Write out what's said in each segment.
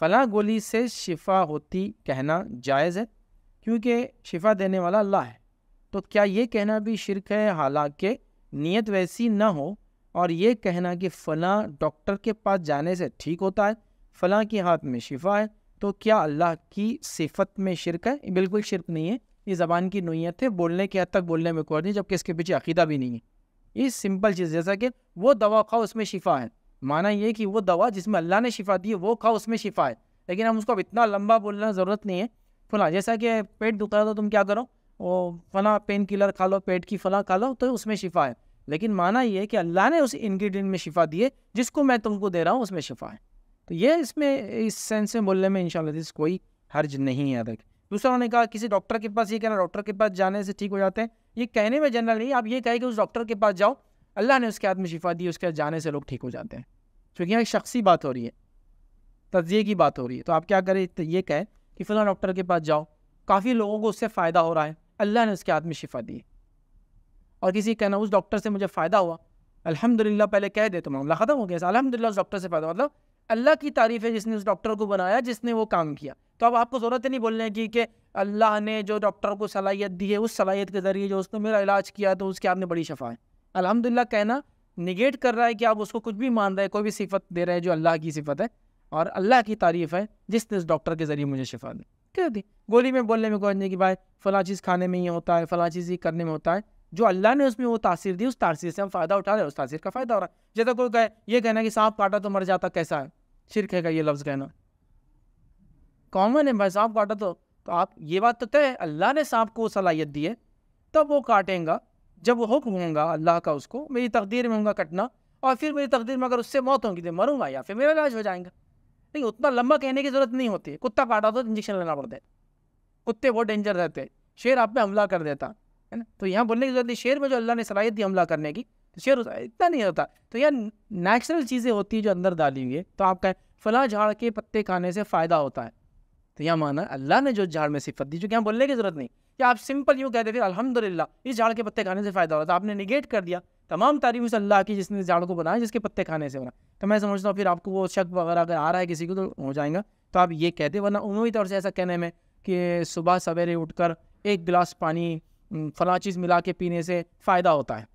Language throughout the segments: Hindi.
फ़ला गोली से शिफा होती कहना जायज़ है क्योंकि शिफा देने वाला अल्लाह है तो क्या ये कहना भी शिरक है हालांकि नीयत वैसी ना हो और ये कहना कि फ़लाँ डॉक्टर के पास जाने से ठीक होता है फ़लाँ के हाथ में शिफा है तो क्या अल्लाह की सिफत में शिरक है बिल्कुल शिरक नहीं है ये ज़बान की नोयत है बोलने के हद तक बोलने में कोई नहीं जबकि इसके पीछे अकीदा भी नहीं है ये सिंपल चीज़ जैसा कि वो दवा खाओ उसमें शिफा है माना ये कि वो दवा जिसमें अल्लाह ने शिफा दी है वो खाओ उसमें शिफा है लेकिन हम उसको अब इतना लंबा बोलना ज़रूरत नहीं है फला जैसा कि पेट दुखा तो तुम क्या करो वो फला पेन किलर खा लो पेट की फला खा लो तो उसमें शिफा है लेकिन माना ये कि अल्लाह ने उस इंग्रेडिएंट में शिफा दी है जिसको मैं तुमको दे रहा हूँ उसमें शिफा है तो ये इसमें इस सेंस में बोलने में इन कोई हर्ज नहीं है अदर दूसरा उन्होंने कहा किसी डॉक्टर के पास ये कहना डॉक्टर के पास जाने से ठीक हो जाते हैं ये कहने में जनरल नहीं आप ये कहें कि उस डॉक्टर के पास जाओ अल्लाह ने उसके हाथ में शिफा दी उसके जाने से लोग ठीक हो जाते हैं क्योंकि यहाँ शख्सी बात हो रही है तजिए की बात हो रही है तो आप क्या करें तो ये कहें कि फ़िलहाल डॉक्टर के पास जाओ काफ़ी लोगों को उससे फ़ायदा हो रहा है अल्लाह ने उसके हाथ में शिफा दी और किसी कहना उस डॉक्टर से मुझे फ़ायदा हुआ अल्हम्दुलिल्लाह पहले कह दे तो मामला ख़त्म हो गया अलहमदिल्ला उस डॉक्टर से फ़ायदा मतलब अल्लाह की तारीफ़ है जिसने उस डॉक्टर को बनाया जिसने वो काम किया तो अब आपको ज़रूरत ही नहीं बोलने की कि अल्लाह ने जो डॉक्टर को सलाहियत दी है उस सलाहियत के ज़रिए जो उसने मेरा इलाज किया तो उसके आपने बड़ी शफ़ा है अलहमदिल्ला कहना निगेट कर रहा है कि आप उसको कुछ भी मान रहे हैं कोई भी सिफत दे रहे हैं जो अल्लाह की सिफत है और अल्लाह की तारीफ़ है जिसने इस डॉक्टर के ज़रिए मुझे शिफा दी कह दी गोली में बोलने में कोई नहीं कि भाई फ़लाँ चीज़ खाने में ये होता है फ़लाँ चीज़ ये करने में होता है जो अल्लाह ने उसमें वो तासीर दी उस तासीर से हम फ़ायदा उठा रहे हैं उस तासीर का फ़ायदा हो रहा है जैसे कोई कहे ये कहना कि सांप काटा तो मर जाता कैसा है शिरक है का ये लफ्ज़ कहना कॉमन है भाई सांप काटा तो, तो आप ये बात तो तय है अल्लाह ने सांप को सलाहियत दी है तब वो काटेंगा जब वो हुक्म होगा अल्लाह का उसको मेरी तकदीर में होगा कटना और फिर मेरी तकदीर में अगर उससे मौत होगी तो मरूंगा या फिर मेरा इलाज हो जाएगा लेकिन उतना लंबा कहने की ज़रूरत नहीं होती कुत्ता काटा तो इंजेक्शन लेना पड़ता है कुत्ते बहुत डेंजर रहते हैं शेर आप में हमला कर देता है ना तो यहाँ बोलने की जरूरत नहीं शेर में जो अल्लाह ने सलाहियत दी हमला करने की तो शेर इतना नहीं होता तो यह नेचुरल चीज़ें होती हैं जो अंदर डाली हुई तो है तो आप कहें फला झाड़ के पत्ते खाने से फ़ायदा होता है तो यहाँ माना अल्लाह ने जो झाड़ में सिफत दी जो कि बोलने की जरूरत नहीं कि आप सिंपल यूँ कहते थे अलहमदिल्ला इस झाड़ के पत्ते खाने से फ़ायदा हो रहा था तो आपने निगेट कर दिया तमाम तारीफ उस अल्लाह की जिसने झाड़ को बनाया जिसके पत्ते खाने से बना तो मैं समझता हूँ फिर आपको वो शक वगैरह अगर आ रहा है किसी को तो हो जाएगा तो आप ये कहते वरना उमूमी तौर से ऐसा कहने में कि सुबह सवेरे उठकर एक गिलास पानी फला चीज़ मिला के पीने से फ़ायदा होता है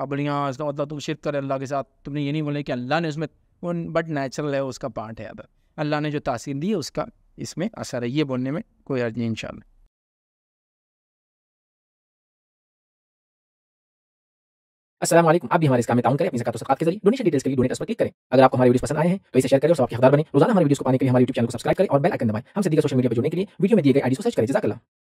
अब बढ़िया इसका मतलब तुम तो शिरक करे अल्लाह के साथ तुमने ये नहीं बोले कि अल्लाह ने उसमें बट नेचुरल है उसका पार्ट है अदर अल्लाह ने जो तासीर दी है उसका इसमें असर है ये बोलने में कोई अर्ज नहीं इंशाल्लाह असलम आप भी हमारे इस काम में ताउन करें अपनी जकात के जरिए डोनेशन डिटेल्स के लिए डोनेट पर क्लिक करें अगर आपको हमारी वीडियो पसंद आए हैं तो इसे शेयर करें और सबके हजार बने रोजाना हमारे वीडियो को पाने के लिए हमारे यूट्यूब चैनल को सब्सक्राइब करें और बेल आइकन दबाएं हम सीधे सोशल मीडिया पर जुड़ने के लिए वीडियो में दिए गए आईडी को सर्च करें जजाकला